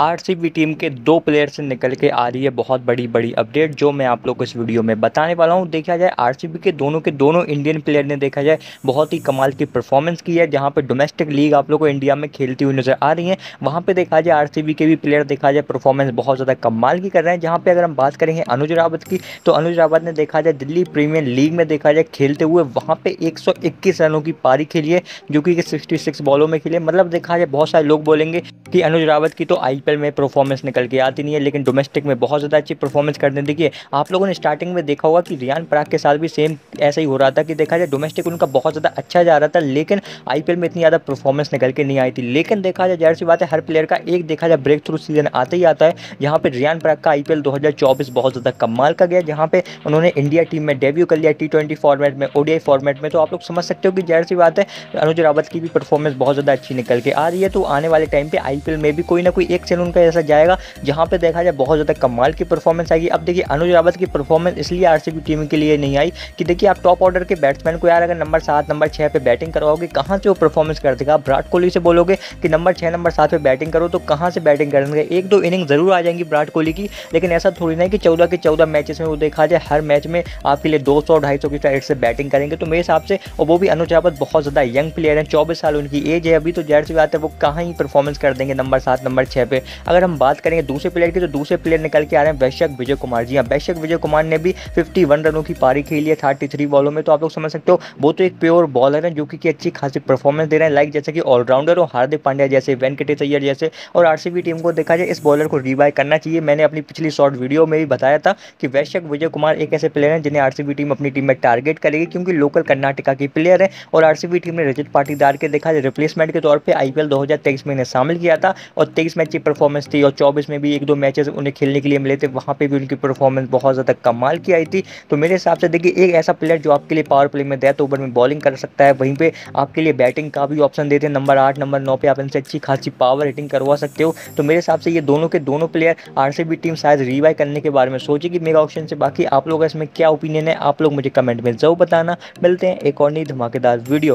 RCB team के दो player से निकल के आ रही है बहुत बड़ी बड़ी अपडेट जो मैं आप लोग को इस वीडियो में बताने वाला हूँ देखा जाए आरसीबी के दोनों के दोनों इंडियन प्लेयर ने देखा जाए बहुत ही कमाल की परफॉर्मेंस की है जहाँ पर डोमेस्टिक लीग आप लोग को इंडिया में खेलती हुई नज़र आ रही है वहाँ पर देखा जाए आर के भी प्लेयर देखा जाए परफॉर्मेंस बहुत ज़्यादा कमाल की कर रहे हैं जहाँ पर अगर हम बात करेंगे अनुज रावत की तो अनुज रावत ने देखा जाए दिल्ली प्रीमियर लीग में देखा जाए खेलते हुए वहाँ पर एक रनों की पारी खेली है जो कि सिक्सटी बॉलों में खेली मतलब देखा जाए बहुत सारे लोग बोलेंगे कि अनुज रावत की तो आई आईपीएल में परफॉर्मेंस निकल के आती नहीं है लेकिन डोमेस्टिक में बहुत ज़्यादा अच्छी परफॉर्मेंस करते हैं देखिए आप लोगों ने स्टार्टिंग में देखा होगा कि रियान पराग के साथ भी सेम ऐसा ही हो रहा था कि देखा जाए डोमेस्टिक उनका बहुत ज़्यादा अच्छा जा रहा था लेकिन आई में इतनी ज़्यादा परफॉर्मेंस निकल के नहीं आई थी लेकिन देखा जाए जाहिर सी बात है हर प्लेयर का एक देखा जाए ब्रेक थ्रू सीजन आते ही आता है यहाँ पर रियान पराग का आई पी बहुत ज़्यादा कमाल का गया जहाँ पर उन्होंने इंडिया टीम में डेब्यू कर लिया टी फॉर्मेट में ओडीआई फॉर्मेट में तो आप लोग समझ सकते हो कि जहर सी बात है अनुज रावत की भी परफॉर्मेंस बहुत ज़्यादा अच्छी निकल के आ रही है तो आने वाले टाइम पे आईपीएल में भी कोई ना कोई एक से सेक्शन उनका ऐसा जाएगा जहाँ पर देखा जाए बहुत ज़्यादा कमाल की परफॉर्मेंस आएगी अब देखिए अनुज रावत की परफॉर्मेंस इसलिए आर टीम के लिए नहीं आई कि देखिए आप टॉप ऑर्डर के बैट्समैन को यार अगर नंबर सात नंबर छः पे बैटिंग करवाओगे कहाँ से वो परफॉर्मेंस कर देगा आप विराट कोहली से बोलोगे कि नंबर छः नंबर सात पर बैटिंग करो तो कहाँ से बैटिंग देंगे एक दो इनिंग जरूर आ जाएंगी विराट कोहली की लेकिन ऐसा थोड़ी नहीं कि चौदह के चौदह मैचेस में वो देखा जाए हर मैच में आपके लिए दो सौ ढाई सौ की साइड से बैटिंग करेंगे तो मेरे हिसाब से और वो भी अनुज रावत बहुत ज़्यादा यंग प्लेयर हैं चौबीस साल उनकी एज है अभी तो जैड सी बात है वो कहाँ ही परफॉर्मेंस कर देंगे नंबर सात नंबर छः पे पे अगर हम बात करेंगे दूसरे प्लेयर की तो दूसरे प्लेयर निकल के आ रहे हैं वैश्यक विजय कुमार जी हाँ वैश्यक विजय कुमार ने भी फिफ्टी रनों की पारी खेली है थर्टी बॉलों में तो आप लोग समझ सकते हो वो तो एक प्योर बॉलर है जो कि अच्छी खासी परफॉर्मेंस दे रहे हैं लाइक जैसे कि ऑलराउंडर और हार्दिक पांड्या जैसे वेंकटेश अय्यर जैसे और आर टीम को देखा जाए इस बॉलर को रिवाइव करना चाहिए मैंने अपनी पिछली शॉर्ट वीडियो में भी बताया था कि वैश्यक विजय कुमार एक ऐसे प्लेयर हैं जिन्हें आरसीबी टीम अपनी टीम में टारगेट करेगी क्योंकि लोकल कर्नाटका की प्लेयर है और आरसीबी टीम ने रजत पाटीदार के देखा रिप्लेसमेंट के तौर पर आईपीएल 2023 में इन्हें शामिल किया था और तेईस मैच परफॉर्मेंस थी और चौबीस में भी एक दो मैचेस उन्हें खेलने के लिए मिले थे वहाँ पे भी उनकी परफॉर्मेंस बहुत ज़्यादा कमाल की आई थी तो मेरे हिसाब से देखिए एक ऐसा प्लेयर जो आपके लिए पावर प्ले में तो ओवर में बॉलिंग कर सकता है वहीं पर आपके लिए बैटिंग का भी ऑप्शन देते हैं नंबर आठ नंबर नौ पर आप इनसे अच्छी खासी पावर हिटिंग करवा सकते हो तो मेरे हिसाब से ये दोनों के दोनों प्लेयर आर टीम शायद रिवाय करने के बारे में सोचेगी मेरा ऑप्शन से बाकी आप लोग इसमें क्या ओपिनियन है आप लोग मुझे कमेंट में जरूर बताना मिलते हैं एक और नई धमाकेदार वीडियो में